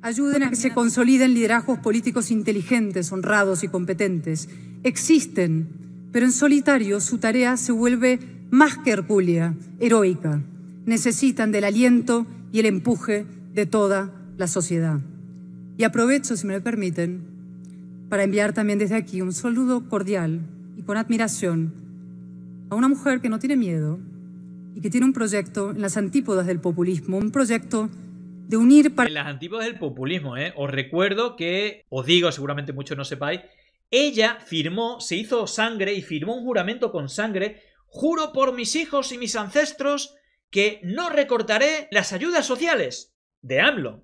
Ayuden a que se consoliden liderazgos políticos inteligentes, honrados y competentes. Existen, pero en solitario su tarea se vuelve más que hercúlea, heroica. Necesitan del aliento y el empuje de toda la sociedad. Y aprovecho, si me lo permiten, para enviar también desde aquí un saludo cordial y con admiración a una mujer que no tiene miedo y que tiene un proyecto en las antípodas del populismo, un proyecto de unir para... En las antiguas del populismo, ¿eh? Os recuerdo que, os digo, seguramente muchos no sepáis, ella firmó, se hizo sangre y firmó un juramento con sangre, juro por mis hijos y mis ancestros que no recortaré las ayudas sociales de AMLO.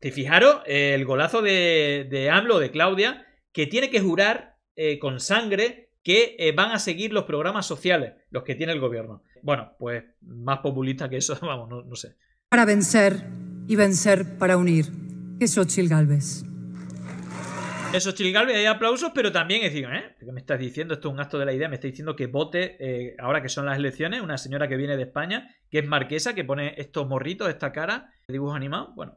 Te fijaros el golazo de, AMLO, de Claudia, que tiene que jurar eh, con sangre que eh, van a seguir los programas sociales, los que tiene el gobierno. Bueno, pues más populista que eso, vamos, no sé. Para vencer y vencer para unir, Eso es Eso, es hay aplausos, pero también es decir, ¿eh? ¿Qué me estás diciendo? Esto es un acto de la idea. Me está diciendo que vote, eh, ahora que son las elecciones, una señora que viene de España, que es marquesa, que pone estos morritos, esta cara, dibujos animados. Bueno.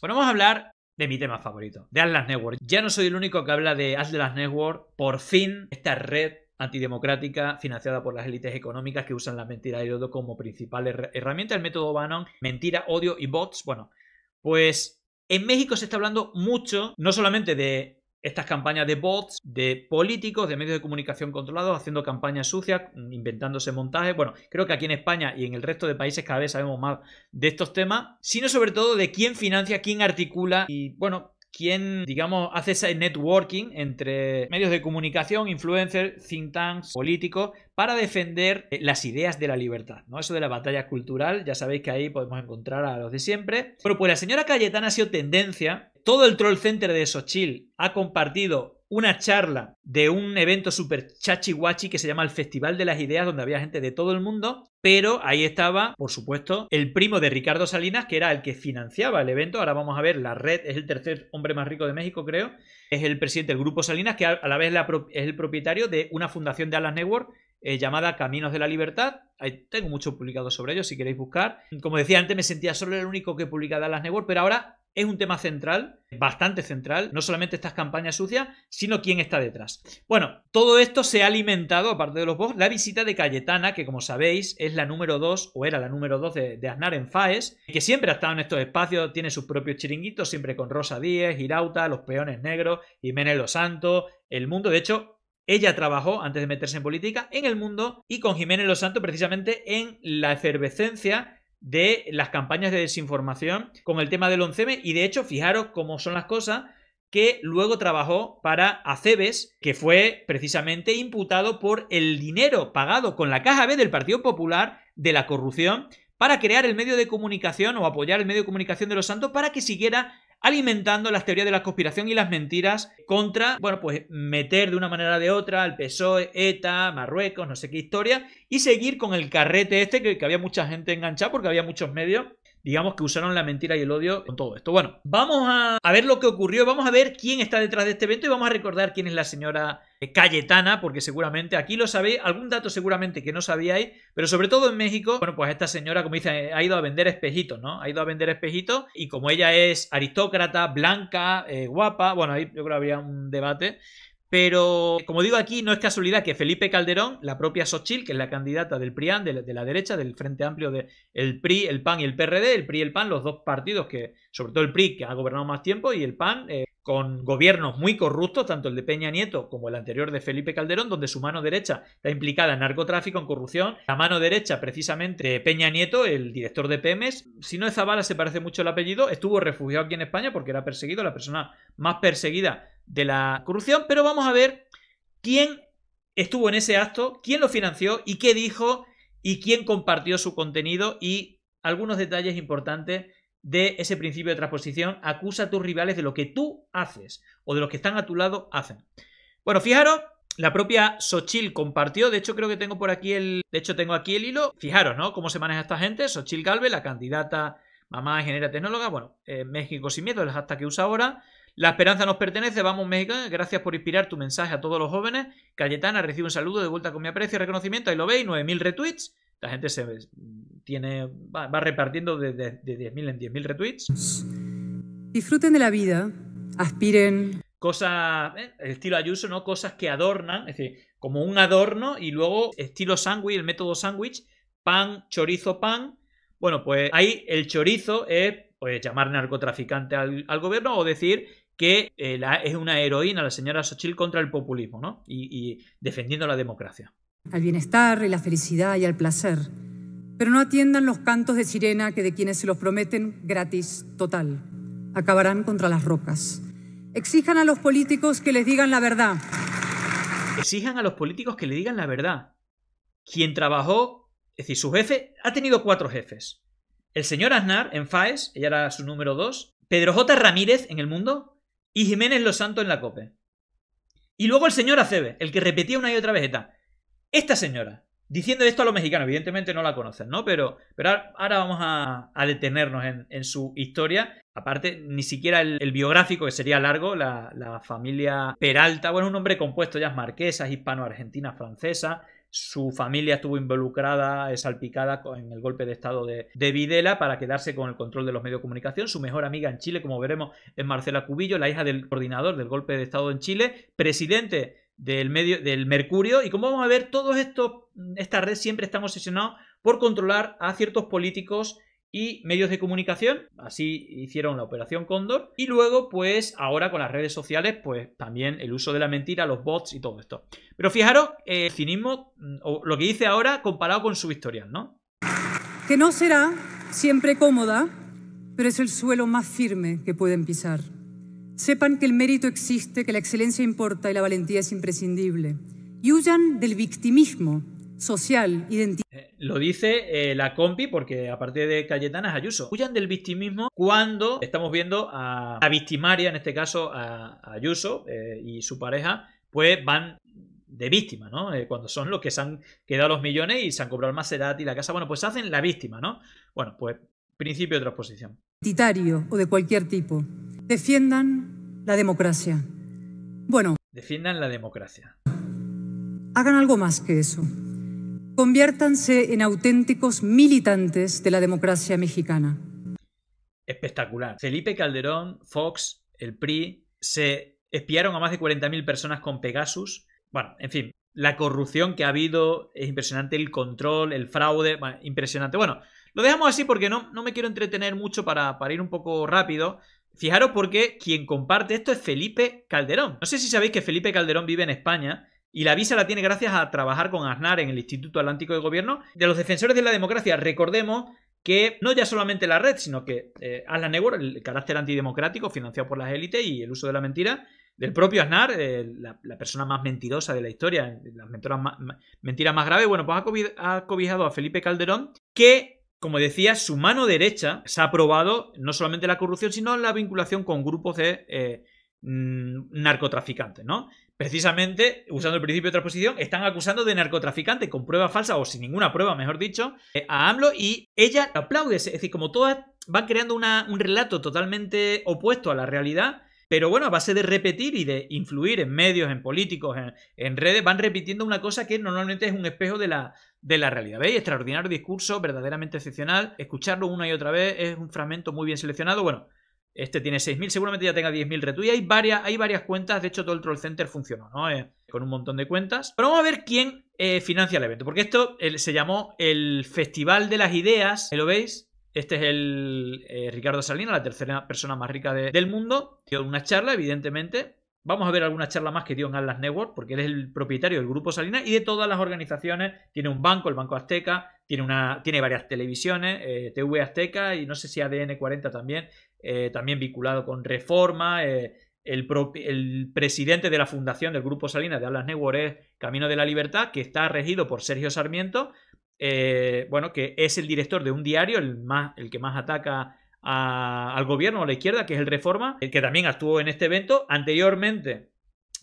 Bueno, vamos a hablar de mi tema favorito, de Atlas Network. Ya no soy el único que habla de Atlas Network. Por fin, esta red antidemocrática financiada por las élites económicas que usan la mentira y odio como principal herramienta El método Bannon, mentira, odio y bots. Bueno, pues en México se está hablando mucho, no solamente de estas campañas de bots, de políticos, de medios de comunicación controlados, haciendo campañas sucias, mm, inventándose montajes. Bueno, creo que aquí en España y en el resto de países cada vez sabemos más de estos temas, sino sobre todo de quién financia, quién articula y, bueno, quien, digamos, hace ese networking entre medios de comunicación, influencers, think tanks, políticos, para defender eh, las ideas de la libertad, ¿no? Eso de la batalla cultural, ya sabéis que ahí podemos encontrar a los de siempre. Pero pues la señora Cayetana ha sido tendencia, todo el troll center de Sochil ha compartido una charla de un evento súper chachi que se llama el Festival de las Ideas, donde había gente de todo el mundo, pero ahí estaba, por supuesto, el primo de Ricardo Salinas, que era el que financiaba el evento. Ahora vamos a ver, la red es el tercer hombre más rico de México, creo. Es el presidente del Grupo Salinas, que a la vez es el propietario de una fundación de Alas Network eh, llamada Caminos de la Libertad. Ahí tengo mucho publicado sobre ello, si queréis buscar. Como decía antes, me sentía solo el único que publicaba Alas Network, pero ahora es un tema central, bastante central, no solamente estas campañas sucias, sino quién está detrás. Bueno, todo esto se ha alimentado, aparte de los boss, la visita de Cayetana, que como sabéis es la número 2 o era la número 2 de, Aznar en FAES, que siempre ha estado en estos espacios, tiene sus propios chiringuitos, siempre con Rosa Díez, Irauta, los peones negros, Jiménez Los Santos, El Mundo, de hecho... Ella trabajó, antes de meterse en política, en el mundo y con Jiménez Los Santos precisamente en la efervescencia de las campañas de desinformación con el tema del 11M y de hecho fijaros cómo son las cosas que luego trabajó para Acebes, que fue precisamente imputado por el dinero pagado con la caja B del Partido Popular de la corrupción para crear el medio de comunicación o apoyar el medio de comunicación de los santos para que siguiera alimentando las teorías de la conspiración y las mentiras contra, bueno, pues meter de una manera o de otra al PSOE, ETA, Marruecos, no sé qué historia, y seguir con el carrete este que, que había mucha gente enganchada porque había muchos medios digamos que usaron la mentira y el odio con todo esto. Bueno, vamos a, ver lo que ocurrió, vamos a ver quién está detrás de este evento y vamos a recordar quién es la señora Cayetana, porque seguramente aquí lo sabéis, algún dato seguramente que no sabíais, pero sobre todo en México, bueno, pues esta señora, como dice, ha ido a vender espejitos, ¿no? Ha ido a vender espejitos y como ella es aristócrata, blanca, eh, guapa, bueno, ahí yo creo que habría un debate, pero, como digo aquí, no es casualidad que Felipe Calderón, la propia Sochil, que es la candidata del PRIAN, de, la derecha, del Frente Amplio del el PRI, el PAN y el PRD, el PRI y el PAN, los dos partidos que, sobre todo el PRI, que ha gobernado más tiempo, y el PAN, eh, con gobiernos muy corruptos, tanto el de Peña Nieto como el anterior de Felipe Calderón, donde su mano derecha está implicada en narcotráfico, en corrupción. La mano derecha, precisamente, Peña Nieto, el director de PEMES, si no es Zavala, se parece mucho el apellido, estuvo refugiado aquí en España porque era perseguido, la persona más perseguida de la corrupción. Pero vamos a ver quién estuvo en ese acto, quién lo financió y qué dijo y quién compartió su contenido y algunos detalles importantes de ese principio de transposición, acusa a tus rivales de lo que tú haces o de lo que están a tu lado hacen. Bueno, fijaros, la propia Sochil compartió, de hecho creo que tengo por aquí el, de hecho tengo aquí el hilo, fijaros, ¿no? Cómo se maneja esta gente, Sochil Galve la candidata mamá ingeniera tecnóloga, bueno, eh, México sin miedo, el hashtag que usa ahora, la esperanza nos pertenece, vamos México, gracias por inspirar tu mensaje a todos los jóvenes. Cayetana recibe un saludo de vuelta con mi aprecio y reconocimiento, ahí lo veis, 9.000 retweets. La gente se mm, tiene, va, repartiendo de, de, 10.000 en 10.000 retweets. Disfruten de la vida, aspiren. Cosas, eh, el estilo Ayuso, ¿no? Cosas que adornan, es decir, como un adorno y luego estilo sándwich, el método sándwich, pan, chorizo, pan. Bueno, pues ahí el chorizo es pues, llamar narcotraficante al, gobierno o decir que eh, es una heroína la señora Sochil contra el populismo, ¿no? y defendiendo la democracia al bienestar y la felicidad y al placer. Pero no atiendan los cantos de sirena que de quienes se los prometen gratis, total. Acabarán contra las rocas. Exijan a los políticos que les digan la verdad. Exijan a los políticos que le digan la verdad. Quien trabajó, es decir, su jefe, ha tenido cuatro jefes. El señor Aznar en FAES, ella era su número dos. Pedro J. Ramírez en El Mundo. Y Jiménez Los Santos en la COPE. Y luego el señor Acebe, el que repetía una y otra vez. Esta señora, diciendo esto a los mexicanos, evidentemente no la conocen, ¿no? Pero, pero ahora vamos a, detenernos en, su historia. Aparte, ni siquiera el, biográfico, que sería largo, la, familia Peralta, bueno, un hombre compuesto ya es marquesa, hispano-argentina, francesa. Su familia estuvo involucrada, salpicada en el golpe de estado de Videla para quedarse con el control de los medios de comunicación. Su mejor amiga en Chile, como veremos, es Marcela Cubillo, la hija del coordinador del golpe de estado en Chile, presidente del, medio, del mercurio. Y como vamos a ver, todos estos, esta red siempre están obsesionados por controlar a ciertos políticos y medios de comunicación. Así hicieron la operación Cóndor. Y luego, pues ahora con las redes sociales, pues también el uso de la mentira, los bots y todo esto. Pero fijaros, eh, el cinismo, mm, o lo que dice ahora comparado con su historial, ¿no? Que no será siempre cómoda, pero es el suelo más firme que pueden pisar. Sepan que el mérito existe, que la excelencia importa y la valentía es imprescindible. Y huyan del victimismo social, identidad. Eh, lo dice eh, la compi, porque a aparte de Cayetana es Ayuso. Huyan del victimismo cuando estamos viendo a la victimaria, en este caso a, Ayuso eh, y su pareja, pues van de víctima, ¿no? cuando son los que se han quedado los millones y se han comprado el Maserati y la casa, bueno, pues hacen la víctima, ¿no? Bueno, pues principio de transposición. Identitario o de cualquier tipo. Defiendan la democracia. Bueno. Defiendan la democracia. Hagan algo más que eso. Conviértanse en auténticos militantes de la democracia mexicana. Espectacular. Felipe Calderón, Fox, el PRI, se espiaron a más de 40.000 personas con Pegasus. Bueno, en fin, la corrupción que ha habido es impresionante, el control, el fraude, impresionante. Bueno, lo dejamos así porque no, no me quiero entretener mucho para, para ir un poco rápido. Fijaros porque quien comparte esto es Felipe Calderón. No sé si sabéis que Felipe Calderón vive en España y la visa la tiene gracias a trabajar con Aznar en el Instituto Atlántico de Gobierno. De los defensores de la democracia, recordemos que no ya solamente la red, sino que eh, Alan el carácter antidemocrático financiado por las élites y el uso de la mentira, del propio Aznar, eh, la, persona más mentirosa de la historia, eh, la mentira más, grave, bueno, pues ha, cobijado a Felipe Calderón, que como decía, su mano derecha se ha probado no solamente la corrupción, sino la vinculación con grupos de eh, mm, narcotraficantes, ¿no? Precisamente, usando el principio de transposición, están acusando de narcotraficante con prueba falsa o sin ninguna prueba, mejor dicho, eh, a AMLO y ella aplaude. Es decir, como todas van creando un relato totalmente opuesto a la realidad, pero bueno, a base de repetir y de influir en medios, en políticos, en redes, van repitiendo una cosa que normalmente es un espejo de la, de la realidad. ¿Veis? Extraordinario discurso, verdaderamente excepcional. Escucharlo una y otra vez es un fragmento muy bien seleccionado. Bueno, este tiene 6.000, seguramente ya tenga 10.000 y Hay varias, hay varias cuentas, de hecho todo el Troll Center funcionó, ¿no? Eh, con un montón de cuentas. Pero vamos a ver quién eh, financia el evento, porque esto eh, se llamó el Festival de las Ideas, ¿lo veis? Este es el Ricardo Salinas, la tercera persona más rica del mundo. Dio una charla, evidentemente, Vamos a ver alguna charla más que dio en Atlas Network, porque él es el propietario del Grupo Salinas y de todas las organizaciones. Tiene un banco, el Banco Azteca, tiene, una, tiene varias televisiones, eh, TV Azteca y no sé si ADN 40 también, eh, también vinculado con Reforma. Eh, el, presidente de la fundación del Grupo Salinas de Atlas Network es Camino de la Libertad, que está regido por Sergio Sarmiento, bueno, que es el director de un diario, el, más, el que más ataca al gobierno, a la izquierda, que es el Reforma, eh, que también actuó en este evento. Anteriormente,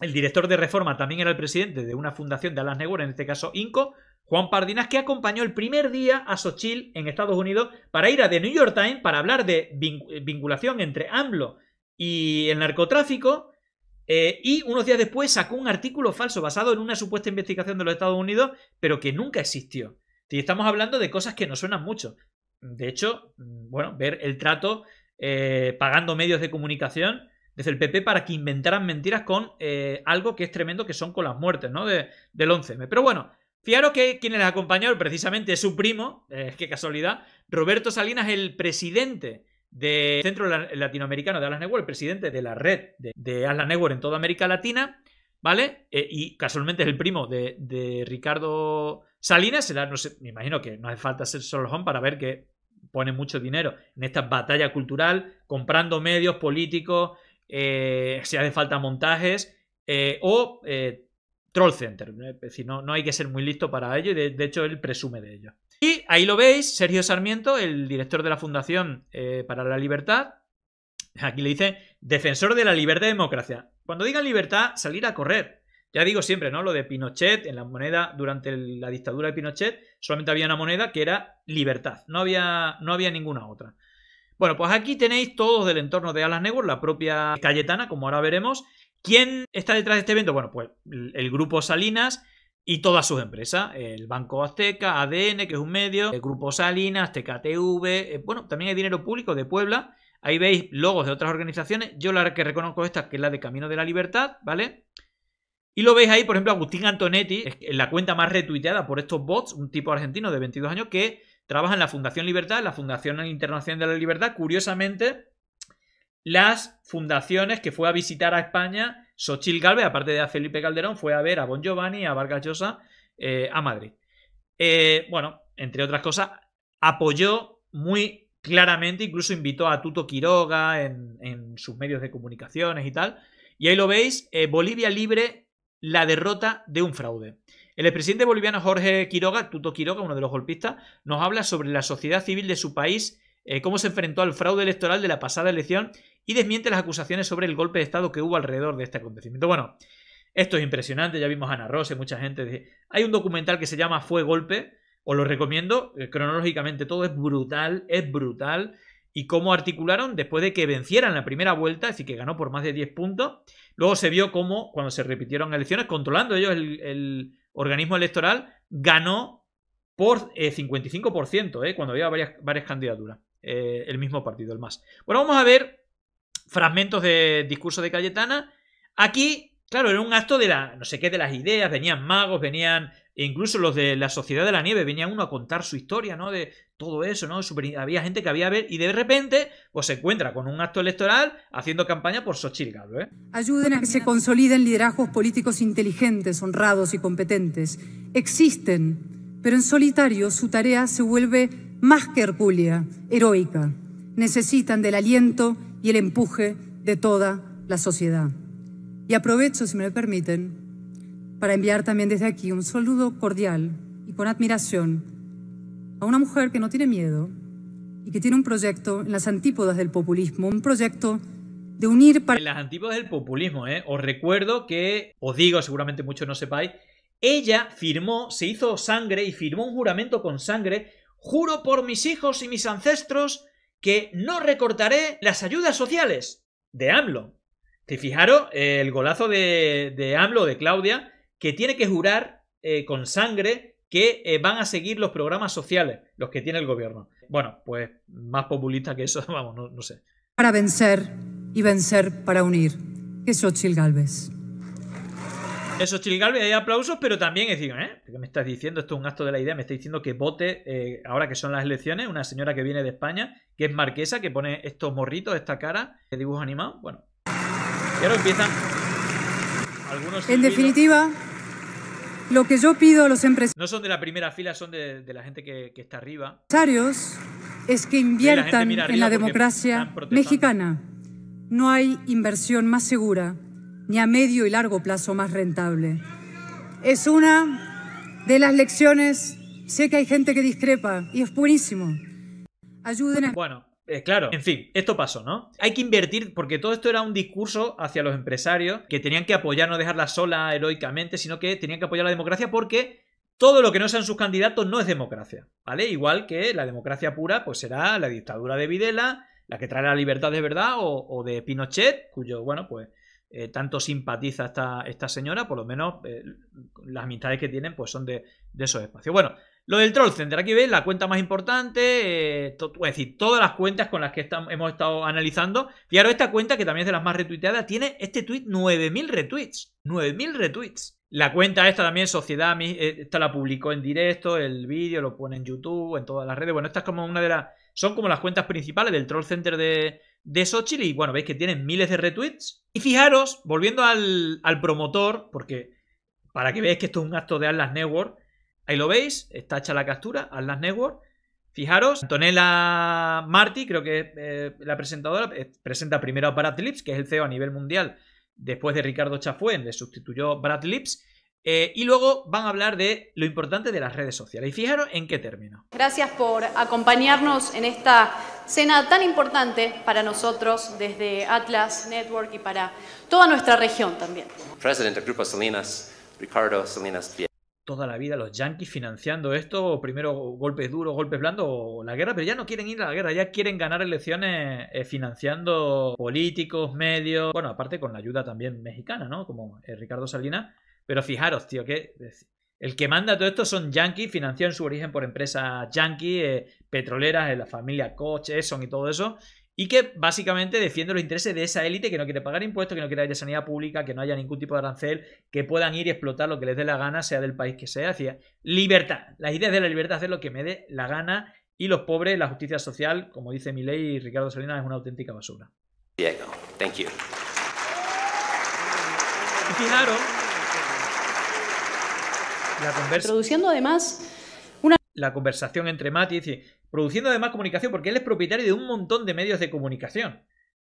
el director de Reforma también era el presidente de una fundación de Alas Negura, en este caso INCO, Juan Pardinas, que acompañó el primer día a Sochil en Estados Unidos para ir a The New York Times para hablar de vinculación entre AMLO y el narcotráfico. Eh, y unos días después sacó un artículo falso basado en una supuesta investigación de los Estados Unidos, pero que nunca existió. Y estamos hablando de cosas que nos suenan mucho de hecho, mm, bueno, ver el trato eh, pagando medios de comunicación desde el PP para que inventaran mentiras con eh, algo que es tremendo, que son con las muertes, ¿no? De, del 11M. Pero bueno, fijaros que quien les acompañó precisamente es su primo, es eh, que casualidad, Roberto Salinas, el presidente del Centro Latinoamericano de Alan Network, el presidente de la red de, de Alas Network en toda América Latina, ¿vale? y casualmente es el primo de, Ricardo Salinas, no me imagino que no hace falta ser solo para ver que pone mucho dinero en esta batalla cultural, comprando medios políticos, eh, si hace falta montajes, eh, o eh, Troll Center. Es decir, no, no, hay que ser muy listo para ello y de, hecho él presume de ello. Y ahí lo veis, Sergio Sarmiento, el director de la Fundación para la Libertad. Aquí le dice, defensor de la libertad y democracia. Cuando digan libertad, salir a correr. Ya digo siempre, ¿no? Lo de Pinochet, en la moneda, durante la dictadura de Pinochet, solamente había una moneda que era libertad, no había, no había ninguna otra. Bueno, pues aquí tenéis todos del entorno de Alas Negros, la propia Cayetana, como ahora veremos. ¿Quién está detrás de este evento? Bueno, pues el grupo Salinas y todas sus empresas. El Banco Azteca, ADN, que es un medio, el grupo Salinas, TKTV... Eh, bueno, también hay dinero público de Puebla. Ahí veis logos de otras organizaciones. Yo la que reconozco esta, que es la de Camino de la Libertad, ¿vale? Y lo veis ahí, por ejemplo, Agustín Antonetti, la cuenta más retuiteada por estos bots, un tipo argentino de 22 años que trabaja en la Fundación Libertad, la Fundación Internacional de la Libertad. Curiosamente, las fundaciones que fue a visitar a España, Sochil Galvez, aparte de a Felipe Calderón, fue a ver a Bon Giovanni, a Vargas Llosa, eh, a Madrid. Eh, bueno, entre otras cosas, apoyó muy claramente, incluso invitó a Tuto Quiroga en, sus medios de comunicaciones y tal. Y ahí lo veis, eh, Bolivia Libre la derrota de un fraude. El expresidente boliviano Jorge Quiroga, Tuto Quiroga, uno de los golpistas, nos habla sobre la sociedad civil de su país, eh, cómo se enfrentó al fraude electoral de la pasada elección y desmiente las acusaciones sobre el golpe de Estado que hubo alrededor de este acontecimiento. Bueno, esto es impresionante, ya vimos a Ana Rose, mucha gente. Hay un documental que se llama Fue Golpe, os lo recomiendo, eh, cronológicamente todo es brutal, es brutal. Y cómo articularon después de que vencieran la primera vuelta, decir, que ganó por más de 10 puntos Luego se vio cómo, cuando se repitieron elecciones, controlando ellos el, organismo electoral, ganó por 55%, eh, eh, cuando había varias, varias candidaturas. Eh, el mismo partido, el MAS. Bueno, vamos a ver fragmentos de discurso de Cayetana. Aquí, claro, era un acto de la, no sé qué, de las ideas. Venían magos, venían e incluso los de la Sociedad de la Nieve Venían uno a contar su historia, ¿no? De todo eso, ¿no? Había gente que había a ver y de repente pues se encuentra con un acto electoral haciendo campaña por Xochitl ¿eh? Ayuden a que se consoliden liderazgos políticos inteligentes, honrados y competentes. Existen, pero en solitario su tarea se vuelve más que hercúlea, heroica. Necesitan del aliento y el empuje de toda la sociedad. Y aprovecho, si me lo permiten, para enviar también desde aquí un saludo cordial y con admiración a una mujer que no tiene miedo y que tiene un proyecto en las antípodas del populismo, un proyecto de unir para... En las antípodas del populismo, ¿eh? Os recuerdo que, os digo, seguramente muchos no sepáis, ella firmó, se hizo sangre y firmó un juramento con sangre, juro por mis hijos y mis ancestros que no recortaré las ayudas sociales de AMLO. Te fijaros, eh, el golazo de AMLO, de Claudia, que tiene que jurar eh, con sangre que eh, van a seguir los programas sociales, los que tiene el gobierno. Bueno, pues más populista que eso, vamos, no, sé. Para vencer y vencer para unir, eso Xochitl Galvez. Eso, Galvez hay aplausos, pero también es decir, ¿eh? ¿Qué me estás diciendo? Esto es un acto de la idea. Me estás diciendo que vote, eh, ahora que son las elecciones, una señora que viene de España, que es marquesa, que pone estos morritos, esta cara de dibujo animado. Bueno. Y ahora empiezan en definitiva, lo que yo pido a los empresarios... No son de la primera fila, son de, la gente que, está arriba. Es que inviertan en la democracia mexicana. No hay inversión más segura, ni a medio y largo plazo más rentable. Es una de las lecciones, sé que hay gente que discrepa, y es buenísimo. Ayuden Bueno, eh, claro, en fin, esto pasó, ¿no? Hay que invertir, porque todo esto era un discurso hacia los empresarios que tenían que apoyar, no dejarla sola heroicamente, sino que tenían que apoyar la democracia porque todo lo que no sean sus candidatos no es democracia, ¿vale? Igual que la democracia pura, pues será la dictadura de Videla, la que trae la libertad de verdad, o, de Pinochet, cuyo, bueno, pues eh, tanto simpatiza esta, esta señora, por lo menos eh, las amistades que tienen, pues son de, de esos espacios. Bueno, lo del Troll Center, aquí veis la cuenta más importante, es eh, decir, todas las cuentas con las que hemos estado analizando. Fijaros, esta cuenta, que también es de las más retuiteadas, tiene este tweet 9.000 retweets. 9.000 retweets. La cuenta esta también, Sociedad, eh, esta la publicó en directo, el vídeo lo pone en YouTube, en todas las redes. Bueno, esta es como una de las... Son como las cuentas principales del Troll Center de, de Xochitl y bueno, veis que tienen miles de retweets. Y fijaros, volviendo al, al promotor, porque para que veáis que esto es un acto de Atlas Network, Ahí lo veis, está hecha la captura, Atlas Network. Fijaros, Antonella Marti, creo que es eh, la presentadora, eh, presenta primero a Brad Lips, que es el CEO a nivel mundial, después de Ricardo Chafuén, le sustituyó Brad Lips. Eh, y luego van a hablar de lo importante de las redes sociales. Y fijaros en qué término. Gracias por acompañarnos en esta cena tan importante para nosotros desde Atlas Network y para toda nuestra región también. Presidente del Grupo Salinas, Ricardo Salinas Pliego toda la vida los yanquis financiando esto, primero golpes duros, golpes blandos, o la guerra, pero ya no quieren ir a la guerra, ya quieren ganar elecciones eh, financiando políticos, medios, bueno, aparte con la ayuda también mexicana, ¿no? Como eh, Ricardo Salinas, pero fijaros, tío, que el que manda todo esto son yanquis, financian su origen por empresas yanquis, eh, petroleras, en la familia Koch, Exxon y todo eso, y que básicamente defiende los intereses de esa élite que no quiere pagar impuestos, que no quiere ir sanidad pública, que no haya ningún tipo de arancel, que puedan ir y explotar lo que les dé la gana, sea del país que sea. Hacia libertad. Las ideas de la libertad hacer lo que me dé la gana y los pobres, la justicia social, como dice ley y Ricardo Salinas, es una auténtica basura. Diego, thank you. Y la además una... La conversación entre Mati, produciendo además comunicación, porque él es propietario de un montón de medios de comunicación.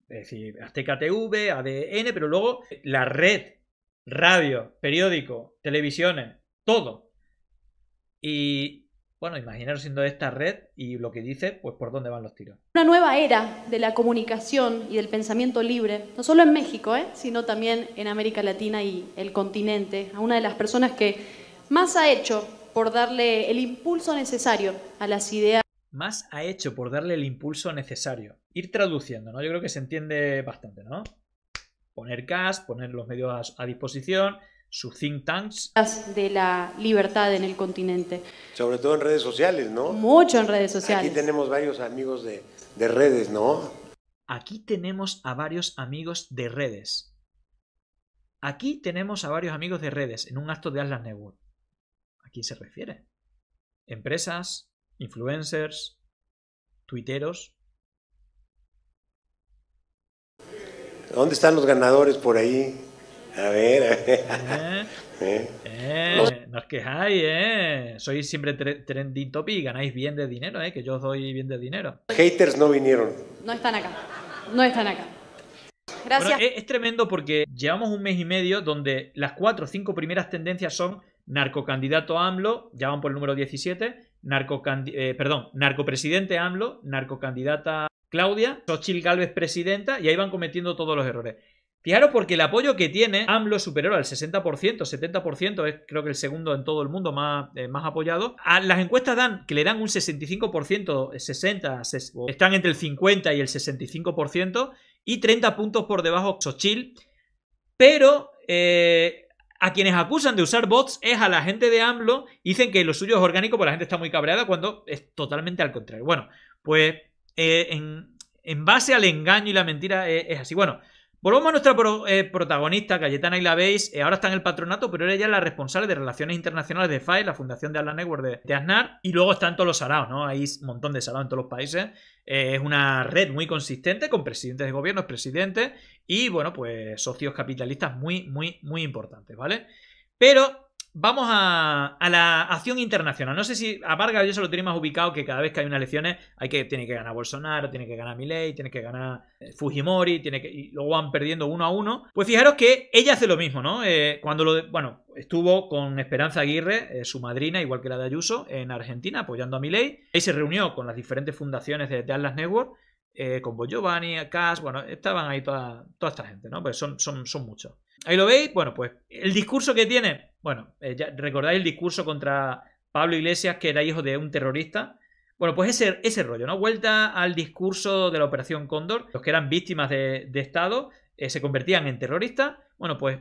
Es decir, Azteca TV, ADN, pero luego la red, radio, periódico, televisiones, todo. Y bueno, imaginaros siendo esta red y lo que dice, pues por dónde van los tiros. Una nueva era de la comunicación y del pensamiento libre, no solo en México, ¿eh? sino también en América Latina y el continente, a una de las personas que más ha hecho por darle el impulso necesario a las ideas más ha hecho por darle el impulso necesario. Ir traduciendo, ¿no? Yo creo que se entiende bastante, ¿no? Poner cash, poner los medios a, disposición, sus think tanks. De la libertad en el continente. Sobre todo en redes sociales, ¿no? Mucho en redes sociales. Aquí tenemos varios amigos de, de redes, ¿no? Aquí tenemos a varios amigos de redes. Aquí tenemos a varios amigos de redes en un acto de Atlas Network. ¿A quién se refiere? Empresas, influencers, tuiteros. ¿Dónde están los ganadores por ahí? A ver, a eh, ¿Eh? Eh, no os quejáis, ¿eh? Sois siempre trending topic y ganáis bien de dinero, ¿eh? Que yo os doy bien de dinero. Haters no vinieron. No están acá. No están acá. Gracias. es, tremendo porque llevamos un mes y medio donde las cuatro o cinco primeras tendencias son narcocandidato AMLO, ya van por el número 17, narco eh, perdón, narcopresidente AMLO, narcocandidata Claudia, Xochitl Galvez presidenta, y ahí van cometiendo todos los errores. Fijaros porque el apoyo que tiene AMLO es superior al 60%, 70% es creo que el segundo en todo el mundo más, eh, más apoyado. las encuestas dan que le dan un 65%, 60, están entre el 50 y el 65% y 30 puntos por debajo Xochitl. Pero eh, a quienes acusan de usar bots es a la gente de AMLO. Dicen que lo suyo es orgánico, pero pues la gente está muy cabreada cuando es totalmente al contrario. Bueno, pues eh, en, base al engaño y la mentira eh, es así. Bueno, Volvamos a nuestra eh, protagonista, Cayetana y la veis. Eh, ahora está en el patronato, pero era es la responsable de Relaciones Internacionales de FAE, la fundación de Alan Network de, Aznar. Y luego están todos los saraos, ¿no? Hay un montón de saraos en todos los países. Eh, es una red muy consistente con presidentes de gobiernos, presidentes y, bueno, pues socios capitalistas muy, muy, muy importantes, ¿vale? Pero Vamos a, la acción internacional. No sé si a Vargas yo se lo tenía más ubicado que cada vez que hay unas elecciones hay que, tiene que ganar Bolsonaro, tiene que ganar Milei, tiene que ganar eh, Fujimori, tiene que, y luego van perdiendo uno a uno. Pues fijaros que ella hace lo mismo, ¿no? Eh, cuando lo... bueno, estuvo con Esperanza Aguirre, eh, su madrina, igual que la de Ayuso, en Argentina apoyando a Milei. Ahí se reunió con las diferentes fundaciones de, de Atlas Network eh, con Bo Giovanni, Cass, bueno, estaban ahí toda, esta gente, ¿no? Pues son, muchos. Ahí lo veis, bueno, pues el discurso que tiene, bueno, eh, recordáis el discurso contra Pablo Iglesias, que era hijo de un terrorista. Bueno, pues ese, ese rollo, ¿no? Vuelta al discurso de la Operación Cóndor, los que eran víctimas de, Estado eh, se convertían en terroristas. Bueno, pues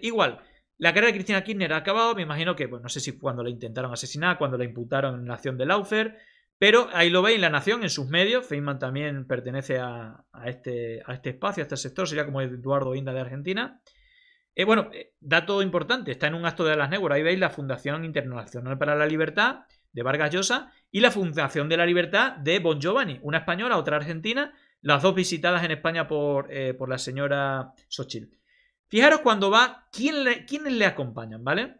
igual, la carrera de Cristina Kirchner ha acabado, me imagino que, pues no sé si cuando la intentaron asesinar, cuando la imputaron en la acción de Laufer, pero ahí lo veis La Nación, en sus medios. Feynman también pertenece a, este, este, espacio, a este sector. Sería como Eduardo Inda de Argentina. Eh, bueno, eh, dato importante, está en un acto de las negras, Ahí veis la Fundación Internacional para la Libertad de Vargas Llosa y la Fundación de la Libertad de Bon Giovanni, una española, otra argentina, las dos visitadas en España por, eh, la señora Sochil. Fijaros cuando va, ¿quién quiénes le acompañan, ¿vale?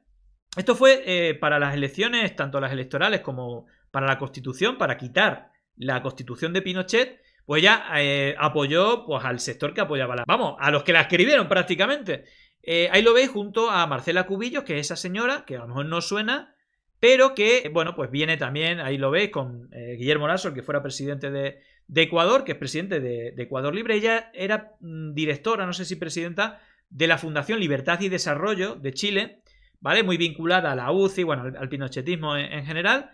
Esto fue para las elecciones, tanto las electorales como para la Constitución, para quitar la Constitución de Pinochet, pues ya eh, apoyó pues, al sector que apoyaba la... Vamos, a los que la escribieron prácticamente. Eh, ahí lo veis junto a Marcela Cubillos, que es esa señora, que a lo mejor no suena, pero que, bueno, pues viene también, ahí lo veis, con eh, Guillermo Lasso, que fuera presidente de, Ecuador, que es presidente de, Ecuador Libre. Ella era mm, directora, no sé si presidenta, de la Fundación Libertad y Desarrollo de Chile, ¿vale? Muy vinculada a la UCI, bueno, al, pinochetismo en general.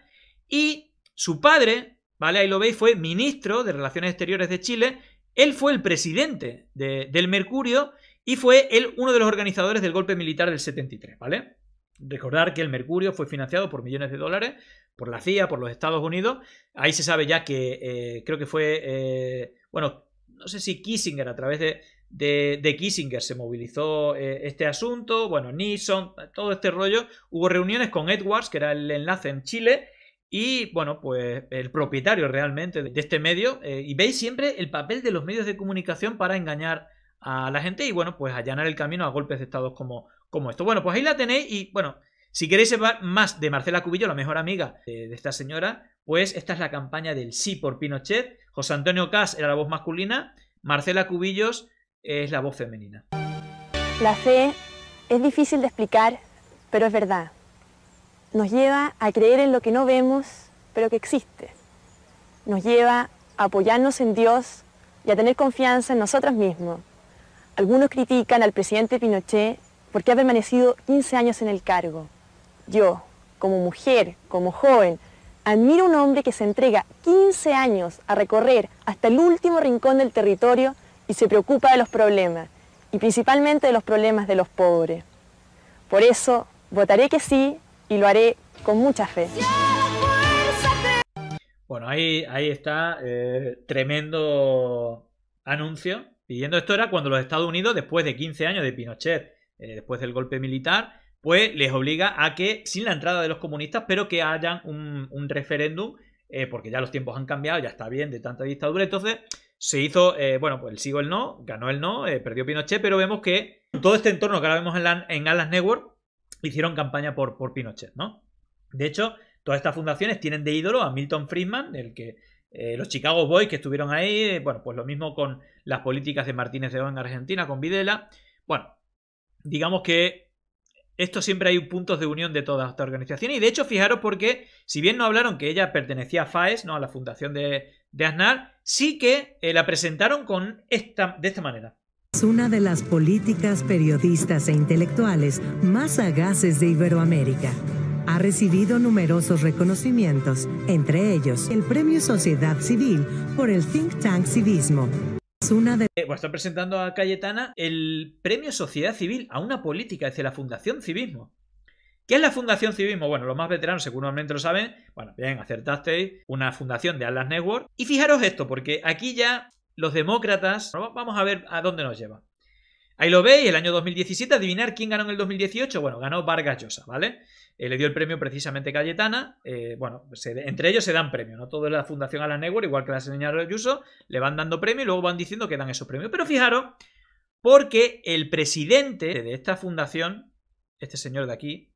Y su padre, ¿vale? Ahí lo veis, fue ministro de Relaciones Exteriores de Chile. Él fue el presidente del Mercurio y fue uno de los organizadores del golpe militar del 73, ¿vale? Recordar que el Mercurio fue financiado por millones de dólares por la CIA, por los Estados Unidos. Ahí se sabe ya que eh, creo que fue, eh, bueno, no sé si Kissinger a través de, Kissinger se movilizó eh, este asunto, bueno, Nixon, todo este rollo. Hubo reuniones con Edwards, que era el enlace en Chile, y bueno, pues el propietario realmente de este medio. Eh, y veis siempre el papel de los medios de comunicación para engañar a la gente y bueno, pues allanar el camino a golpes de estados como, como esto. Bueno, pues ahí la tenéis y bueno, si queréis saber más de Marcela Cubillo, la mejor amiga de, esta señora, pues esta es la campaña del sí por Pinochet. José Antonio Cas era la voz masculina, Marcela Cubillos es la voz femenina. La fe es difícil de explicar, pero es verdad nos lleva a creer en lo que no vemos, pero que existe. Nos lleva a apoyarnos en Dios y a tener confianza en nosotros mismos. Algunos critican al presidente Pinochet porque ha permanecido 15 años en el cargo. Yo, como mujer, como joven, admiro un hombre que se entrega 15 años a recorrer hasta el último rincón del territorio y se preocupa de los problemas, y principalmente de los problemas de los pobres. Por eso, votaré que sí y lo haré con mucha fe. Bueno, ahí, ahí está, eh, tremendo anuncio. Pidiendo esto era cuando los Estados Unidos, después de 15 años de Pinochet, eh, después del golpe militar, pues les obliga a que, sin la entrada de los comunistas, pero que hayan un, referéndum, eh, porque ya los tiempos han cambiado, ya está bien de tanta dictadura. Entonces, se hizo, bueno, pues el sí el no, ganó el no, perdió Pinochet, pero vemos que todo este entorno que ahora vemos en, en Atlas Network hicieron campaña por, por Pinochet, ¿no? De hecho, todas estas fundaciones tienen de ídolo a Milton Friedman, el que eh, los Chicago Boys que estuvieron ahí, eh, bueno, pues lo mismo con las políticas de Martínez de O en Argentina, con Videla. Bueno, digamos que esto siempre hay puntos de unión de todas estas organizaciones. Y de hecho, fijaros porque, si bien no hablaron que ella pertenecía a FAES, ¿no? a la fundación de, de Aznar, sí que eh, la presentaron con esta, de esta manera. Es una de las políticas, periodistas e intelectuales más sagaces de Iberoamérica. Ha recibido numerosos reconocimientos, entre ellos el Premio Sociedad Civil por el think tank Civismo. Es una de... Eh, está presentando a Cayetana el Premio Sociedad Civil a una política desde la Fundación Civismo. ¿Qué es la Fundación Civismo? Bueno, los más veteranos seguramente lo saben. Bueno, bien, acertasteis. Una fundación de Atlas Network. Y fijaros esto, porque aquí ya los demócratas. Vamos a ver a dónde nos lleva. Ahí lo veis, el año 2017, adivinar quién ganó en el 2018. Bueno, ganó Vargas Llosa, ¿vale? Eh, le dio el premio precisamente Cayetana. Eh, bueno, entre ellos se dan premio, ¿no? Toda la Fundación Alan Network, igual que la señora Ayuso, le van dando premio y luego van diciendo que dan esos premios. Pero fijaros, porque el presidente de esta fundación, este señor de aquí,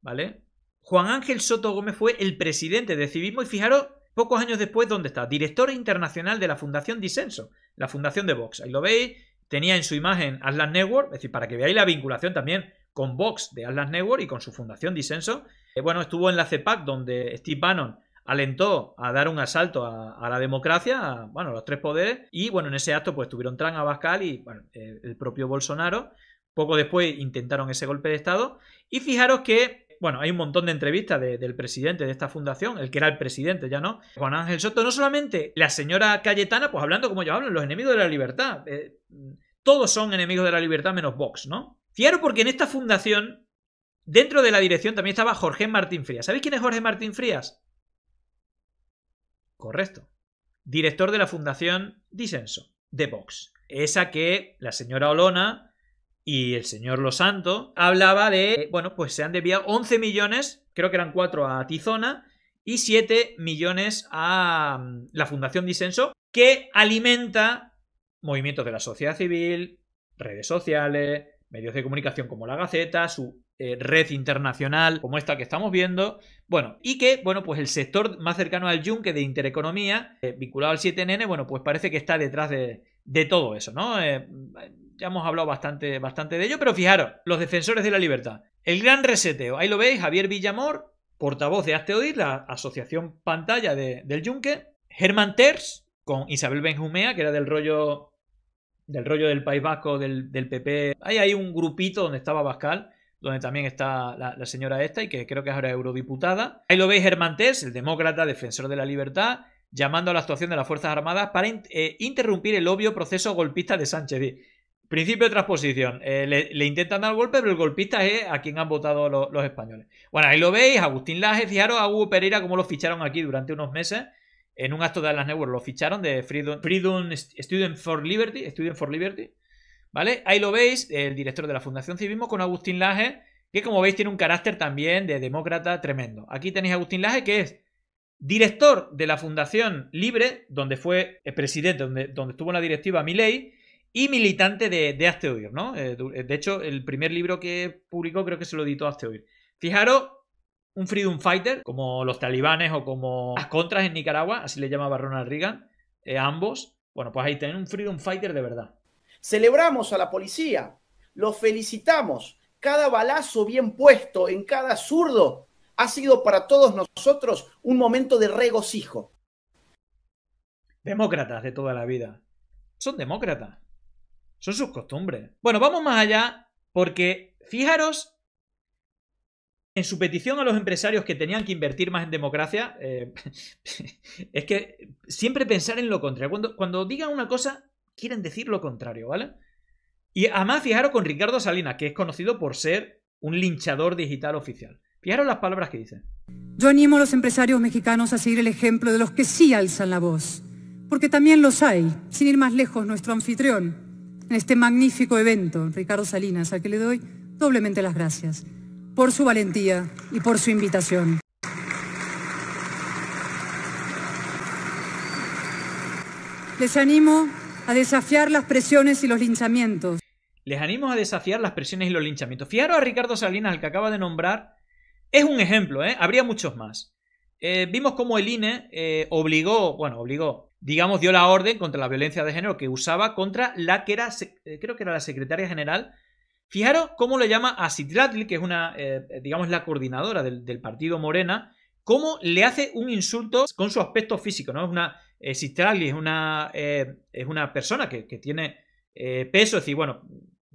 ¿vale? Juan Ángel Soto Gómez fue el presidente de Civismo y fijaros Pocos años después, ¿dónde está? Director internacional de la Fundación Disenso, la fundación de Vox. Ahí lo veis, tenía en su imagen Atlas Network, es decir, para que veáis la vinculación también con Vox de Atlas Network y con su fundación Disenso. Eh, bueno, estuvo en la CEPAC, donde Steve Bannon alentó a dar un asalto a, la democracia, a, bueno, los tres poderes, y bueno, en ese acto pues tuvieron Trump, Abascal y el propio Bolsonaro. Poco después intentaron ese golpe de Estado. Y fijaros que bueno, hay un montón de entrevistas del presidente de esta fundación, el que era el presidente, ya no, Juan Ángel Soto, no solamente la señora Cayetana, pues hablando como yo hablo, los enemigos de la libertad, eh, todos son enemigos de la libertad menos Vox, ¿no? Fiero porque en esta fundación, dentro de la dirección también estaba Jorge Martín Frías. ¿Sabéis quién es Jorge Martín Frías? Correcto. Director de la fundación Disenso, de Vox. Esa que la señora Olona y el señor lo santo hablaba de, bueno, pues se han desviado 11 millones, creo que eran 4 a Tizona y 7 millones a mm, la Fundación Disenso, que alimenta movimientos de la sociedad civil, redes sociales, medios de comunicación como la Gaceta, su eh, red internacional como esta que estamos viendo. Bueno, y que, bueno, pues el sector más cercano al yunque de intereconomía, eh, vinculado al 7 nn bueno, pues parece que está detrás de, todo eso, ¿no? Eh, ya hemos hablado bastante, bastante de ello, pero fijaros, los defensores de la libertad. El gran reseteo, ahí lo veis, Javier Villamor, portavoz de Asteoid, la asociación pantalla del Yunque, Germán Terz, con Isabel Benjumea, que era del rollo del rollo del País Vasco, del, PP. Ahí hay un grupito donde estaba Bascal, donde también está la, señora esta y que creo que ahora es eurodiputada. Ahí lo veis Germán Terz, el demócrata, defensor de la libertad, llamando a la actuación de las Fuerzas Armadas para eh, interrumpir el obvio proceso golpista de Sánchez. Principio de transposición. Eh, le, intentan dar golpe, pero el golpista es a quien han votado los españoles. Bueno, ahí lo veis, Agustín Laje, fijaros a Hugo Pereira como lo ficharon aquí durante unos meses en un acto de las Network. Lo ficharon de Freedom, Freedom, Student for Liberty, for Liberty. ¿Vale? Ahí lo veis, el director de la Fundación Civismo con Agustín Laje, que como veis tiene un carácter también de demócrata tremendo. Aquí tenéis a Agustín Laje, que es director de la Fundación Libre, donde fue el eh, presidente, donde, donde estuvo en la directiva Milei y militante de, de ¿no? Eh, eh, de hecho, el primer libro que publicó creo que se lo editó Asteoir. Fijaros, un freedom fighter, como los talibanes o como las contras en Nicaragua, así le llamaba Ronald Reagan, eh, ambos. Bueno, pues ahí tienen un freedom fighter de verdad. Celebramos a la policía, los felicitamos. Cada balazo bien puesto en cada zurdo ha sido para todos nosotros un momento de regocijo. Demócratas de toda la vida. Son demócratas. Son sus costumbres. Bueno, vamos más allá porque fijaros en su petición a los empresarios que tenían que invertir más en democracia, eh, es que siempre pensar en lo contrario. Cuando, cuando digan una cosa, quieren decir lo contrario, ¿vale? Y además, fijaros con Ricardo Salinas, que es conocido por ser un linchador digital oficial. Fijaros las palabras que dice. Yo animo a los empresarios mexicanos a seguir el ejemplo de los que sí alzan la voz, porque también los hay. Sin ir más lejos, nuestro anfitrión, en este magnífico evento, Ricardo Salinas, al que le doy doblemente las gracias por su valentía y por su invitación. Les animo a desafiar las presiones y los linchamientos. Les animo a desafiar las presiones y los linchamientos. Fijaros a Ricardo Salinas, al que acaba de nombrar, es un ejemplo, ¿eh? habría muchos más. Eh, vimos cómo el INE eh, obligó, bueno, obligó, digamos, dio la orden contra la violencia de género que usaba contra la que era, eh, creo que era la secretaria general. Fijaros cómo le llama a Sidratli, que es una, eh, digamos, la coordinadora del, partido Morena, cómo le hace un insulto con su aspecto físico, ¿no? Es una, eh, es una, eh, es una persona que, tiene peso, es decir, bueno,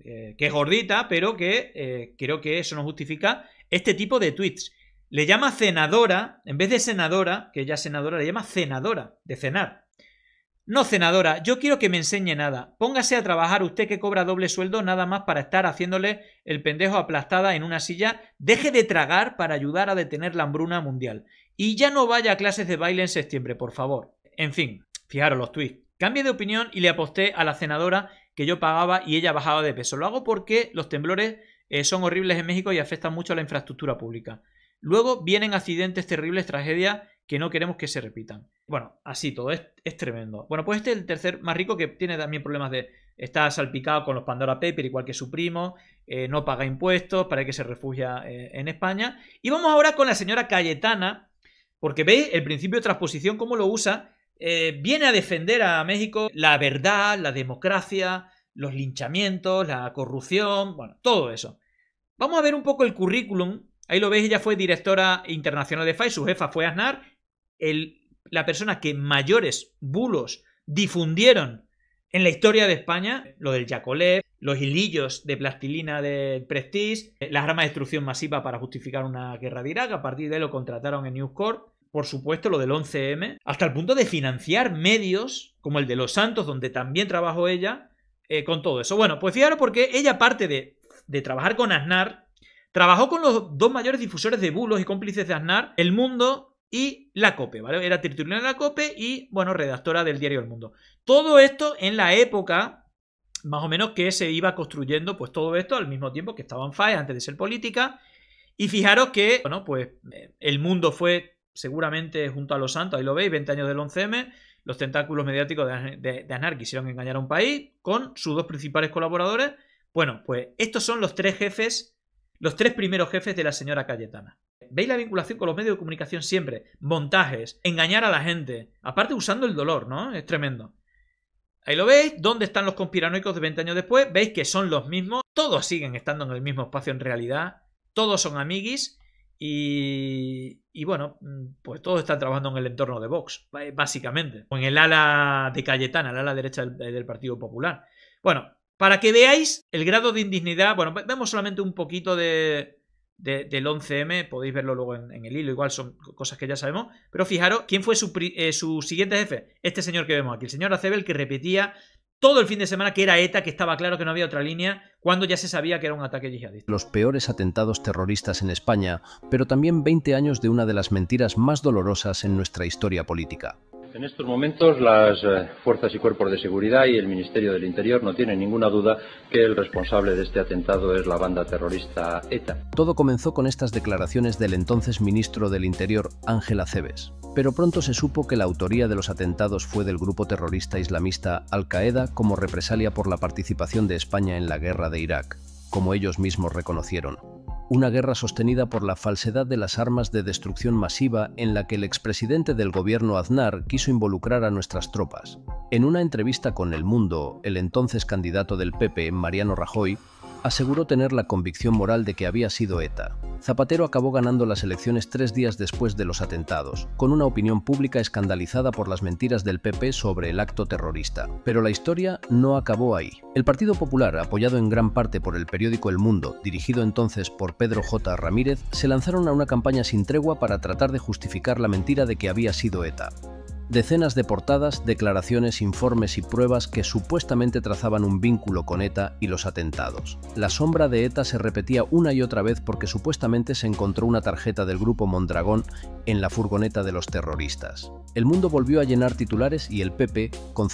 que es gordita, pero que creo que eso no justifica este tipo de tweets. Le llama cenadora, en vez de senadora, que ella es senadora, le llama cenadora, de cenar. No, cenadora, yo quiero que me enseñe nada. Póngase a trabajar usted que cobra doble sueldo nada más para estar haciéndole el pendejo aplastada en una silla. Deje de tragar para ayudar a detener la hambruna mundial. Y ya no vaya a clases de baile en septiembre, por favor. En fin, fijaros los tweets. Cambié de opinión y le aposté a la cenadora que yo pagaba y ella bajaba de peso. Lo hago porque los temblores eh, son horribles en México y afectan mucho a la infraestructura pública. Luego vienen accidentes terribles, tragedias que no queremos que se repitan. Bueno, así todo, es, tremendo. Bueno, pues este es el tercer más rico que tiene también problemas de... Está salpicado con los Pandora Papers, igual que su primo, eh, no paga impuestos, para que se refugia eh, en España. Y vamos ahora con la señora Cayetana, porque veis el principio de transposición, cómo lo usa. Eh, viene a defender a México la verdad, la democracia, los linchamientos, la corrupción, bueno, todo eso. Vamos a ver un poco el currículum. Ahí lo veis, ella fue directora internacional de FAI, su jefa fue Aznar, la persona que mayores bulos difundieron en la historia de España, lo del Yacolet, los hilillos de plastilina del Prestige, las armas de destrucción masiva para justificar una guerra de Irak, a partir de ahí lo contrataron en News Corp, por supuesto lo del 11M, hasta el punto de financiar medios como el de Los Santos, donde también trabajó ella, eh, con todo eso. Bueno, pues fijaros porque ella aparte de, de trabajar con Aznar, trabajó con los dos mayores difusores de bulos y cómplices de Aznar, El Mundo y la COPE, ¿vale? Era titular de la COPE y, bueno, redactora del diario El Mundo. Todo esto en la época, más o menos, que se iba construyendo, pues todo esto al mismo tiempo que estaba en FAE antes de ser política. Y fijaros que, bueno, pues eh, El Mundo fue seguramente junto a Los Santos, ahí lo veis, 20 años del 11M, los tentáculos mediáticos de, de, de Anar quisieron engañar a un país con sus dos principales colaboradores. Bueno, pues estos son los tres jefes, los tres primeros jefes de la señora Cayetana. Veis la vinculación con los medios de comunicación siempre. Montajes, engañar a la gente. Aparte usando el dolor, ¿no? Es tremendo. Ahí lo veis, ¿dónde están los conspiranoicos de 20 años después? Veis que son los mismos, todos siguen estando en el mismo espacio en realidad, todos son amiguis y, y bueno, pues todos están trabajando en el entorno de Vox, básicamente, con en el ala de Cayetana, el ala derecha del, del Partido Popular. Bueno, para que veáis el grado de indignidad, bueno, vemos solamente un poquito de, del 11M, podéis verlo luego en, el hilo, igual son cosas que ya sabemos, pero fijaros, ¿quién fue su, eh, su siguiente jefe? Este señor que vemos aquí, el señor Acebel, que repetía todo el fin de semana que era ETA, que estaba claro que no había otra línea, cuando ya se sabía que era un ataque yihadista. Los peores atentados terroristas en España, pero también 20 años de una de las mentiras más dolorosas en nuestra historia política. En estos momentos las eh, fuerzas y cuerpos de seguridad y el Ministerio del Interior no tienen ninguna duda que el responsable de este atentado es la banda terrorista ETA. Todo comenzó con estas declaraciones del entonces ministro del Interior Ángel Aceves, pero pronto se supo que la autoría de los atentados fue del grupo terrorista islamista Al-Qaeda como represalia por la participación de España en la guerra de Irak, como ellos mismos reconocieron una guerra sostenida por la falsedad de las armas de destrucción masiva en la que el expresidente del gobierno Aznar quiso involucrar a nuestras tropas. En una entrevista con El Mundo, el entonces candidato del PP, Mariano Rajoy, aseguró tener la convicción moral de que había sido ETA. Zapatero acabó ganando las elecciones tres días después de los atentados, con una opinión pública escandalizada por las mentiras del PP sobre el acto terrorista. Pero la historia no acabó ahí. El Partido Popular, apoyado en gran parte por el periódico El Mundo, dirigido entonces por Pedro J. Ramírez, se lanzaron a una campaña sin tregua para tratar de justificar la mentira de que había sido ETA decenas de portadas, declaraciones, informes y pruebas que supuestamente trazaban un vínculo con ETA y los atentados. La sombra de ETA se repetía una y otra vez porque supuestamente se encontró una tarjeta del grupo Mondragón en la furgoneta de los terroristas. El mundo volvió a llenar titulares y el PP, con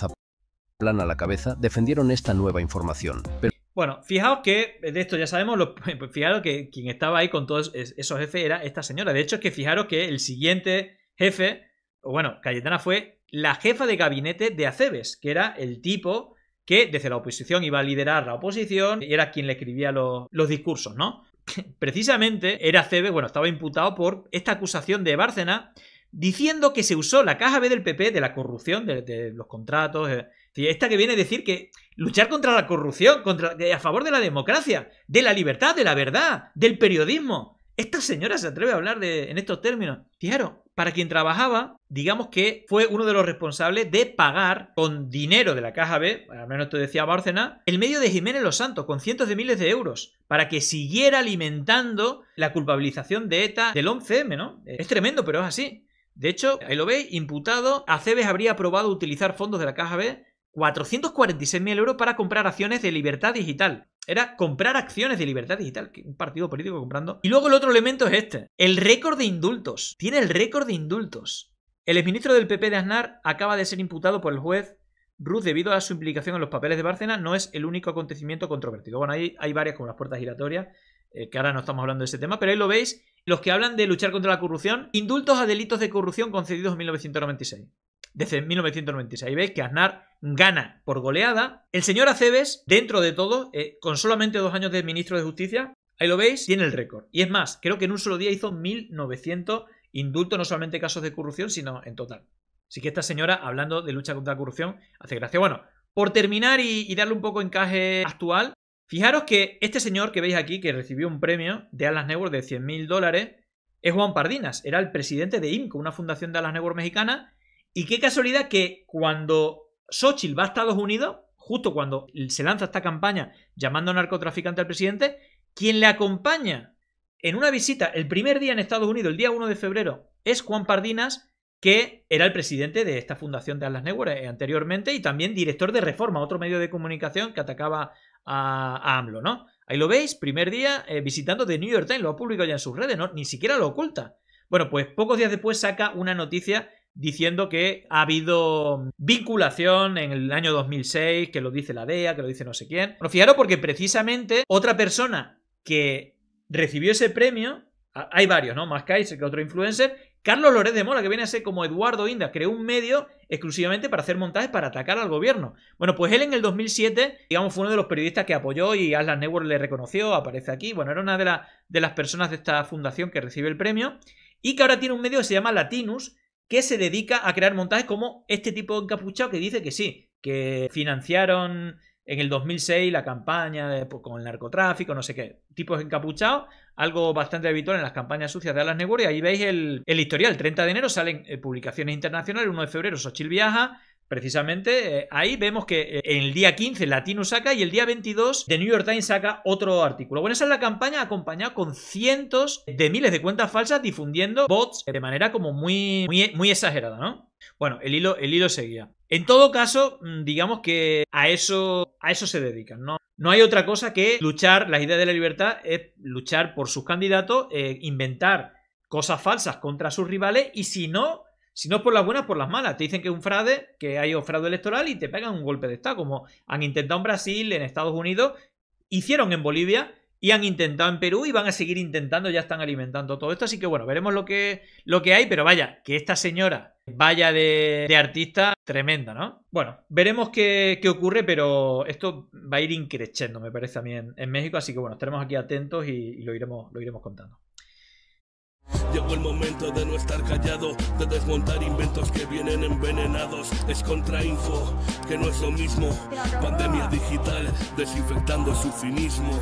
plan a la cabeza, defendieron esta nueva información. Pero bueno, fijaos que de esto ya sabemos, fijaros que quien estaba ahí con todos esos jefes era esta señora. De hecho, es que fijaros que el siguiente jefe bueno, Cayetana fue la jefa de gabinete de Acebes, que era el tipo que desde la oposición iba a liderar la oposición y era quien le escribía los, discursos, ¿no? Precisamente era Acebes, bueno, estaba imputado por esta acusación de Bárcena diciendo que se usó la caja B del PP de la corrupción, de, los contratos. Eh, esta que viene a decir que luchar contra la corrupción, contra, eh, a favor de la democracia, de la libertad, de la verdad, del periodismo, esta señora se atreve a hablar de, en estos términos. Fijaros, para quien trabajaba, digamos que fue uno de los responsables de pagar con dinero de la caja B, al menos esto decía Bárcena, el medio de Jiménez Los Santos con cientos de miles de euros para que siguiera alimentando la culpabilización de ETA del 11M, ¿no? Es tremendo, pero es así. De hecho, ahí lo veis, imputado, Aceves habría aprobado utilizar fondos de la caja B 446.000 euros para comprar acciones de Libertad Digital, era comprar acciones de Libertad Digital, que un partido político comprando. Y luego el otro elemento es este, el récord de indultos. Tiene el récord de indultos. El exministro del PP de Aznar acaba de ser imputado por el juez Ruth debido a su implicación en los papeles de Bárcenas. No es el único acontecimiento controvertido. Bueno, ahí hay varias como las puertas giratorias, eh, que ahora no estamos hablando de ese tema, pero ahí lo veis los que hablan de luchar contra la corrupción, indultos a delitos de corrupción concedidos en 1996 desde 1996. Ahí ve que Aznar gana por goleada. El señor Aceves, dentro de todo, eh, con solamente dos años de ministro de Justicia, ahí lo veis, tiene el récord. Y es más, creo que en un solo día hizo 1.900 indultos, no solamente casos de corrupción, sino en total. Así que esta señora, hablando de lucha contra la corrupción, hace gracia. Bueno, por terminar y, darle un poco encaje actual, fijaros que este señor que veis aquí, que recibió un premio de Alas Network de 100.000 dólares, es Juan Pardinas, era el presidente de IMCO, una fundación de Alas Network mexicana, y qué casualidad que cuando Xochitl va a Estados Unidos, justo cuando se lanza esta campaña llamando a narcotraficante al presidente, quien le acompaña en una visita el primer día en Estados Unidos, el día 1 de febrero, es Juan Pardinas, que era el presidente de esta fundación de Atlas Network eh, anteriormente y también director de Reforma, otro medio de comunicación que atacaba a, AMLO, ¿no? Ahí lo veis, primer día eh, visitando de New York Times, lo ha publicado ya en sus redes, ¿no? Ni siquiera lo oculta. Bueno, pues pocos días después saca una noticia diciendo que ha habido vinculación en el año 2006, que lo dice la DEA, que lo dice no sé quién. pero fijaros porque precisamente otra persona que recibió ese premio, hay varios, ¿no? Más que otro influencer, Carlos Lórez de Mola, que viene a ser como Eduardo Inda, creó un medio exclusivamente para hacer montajes para atacar al gobierno. Bueno, pues él en el 2007, digamos, fue uno de los periodistas que apoyó y Atlas Network le reconoció, aparece aquí. Bueno, era una de, de las personas de esta fundación que recibe el premio y que ahora tiene un medio que se llama Latinus, que se dedica a crear montajes como este tipo de encapuchado que dice que sí, que financiaron en el 2006 la campaña pues, con el narcotráfico, no sé qué, tipos encapuchado, algo bastante habitual en las campañas sucias de Alas Neguri. Ahí veis el, historial, 30 de enero salen eh, publicaciones internacionales, el 1 de febrero Sochil viaja, Precisamente eh, ahí vemos que eh, el día 15 Latino saca y el día 22 The New York Times saca otro artículo. Bueno, esa es la campaña acompañada con cientos de miles de cuentas falsas difundiendo bots de manera como muy, muy, exagerada, ¿no? Bueno, el hilo, el hilo seguía. En todo caso, mm, digamos que a eso, a eso se dedican, ¿no? No hay otra cosa que luchar, la idea de la libertad es luchar por sus candidatos, eh, inventar cosas falsas contra sus rivales y si no, si no por las buenas, por las malas. Te dicen que es un fraude, que hay un fraude electoral y te pegan un golpe de Estado, como han intentado en Brasil, en Estados Unidos, hicieron en Bolivia y han intentado en Perú y van a seguir intentando, ya están alimentando todo esto. Así que bueno, veremos lo que, lo que hay, pero vaya, que esta señora vaya de, artista tremenda, ¿no? Bueno, veremos qué, ocurre, pero esto va a ir increchendo, me parece a mí, en, México. Así que bueno, estaremos aquí atentos y, y lo, iremos, lo iremos contando. Llegó el momento de no estar callado, de desmontar inventos que vienen envenenados. Es contrainfo, que no es lo mismo. Pandemia digital, desinfectando su cinismo.